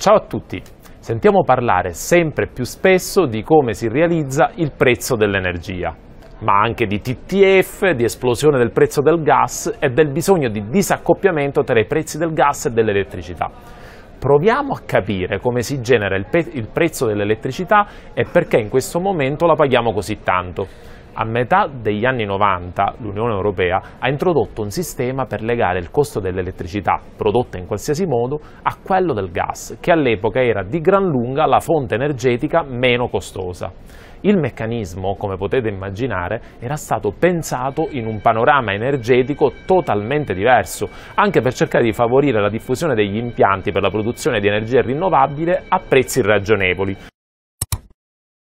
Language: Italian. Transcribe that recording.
Ciao a tutti! Sentiamo parlare sempre più spesso di come si realizza il prezzo dell'energia, ma anche di TTF, di esplosione del prezzo del gas e del bisogno di disaccoppiamento tra i prezzi del gas e dell'elettricità. Proviamo a capire come si genera il, il prezzo dell'elettricità e perché in questo momento la paghiamo così tanto. A metà degli anni 90 l'Unione Europea ha introdotto un sistema per legare il costo dell'elettricità, prodotta in qualsiasi modo, a quello del gas, che all'epoca era di gran lunga la fonte energetica meno costosa. Il meccanismo, come potete immaginare, era stato pensato in un panorama energetico totalmente diverso, anche per cercare di favorire la diffusione degli impianti per la produzione di energia rinnovabile a prezzi ragionevoli.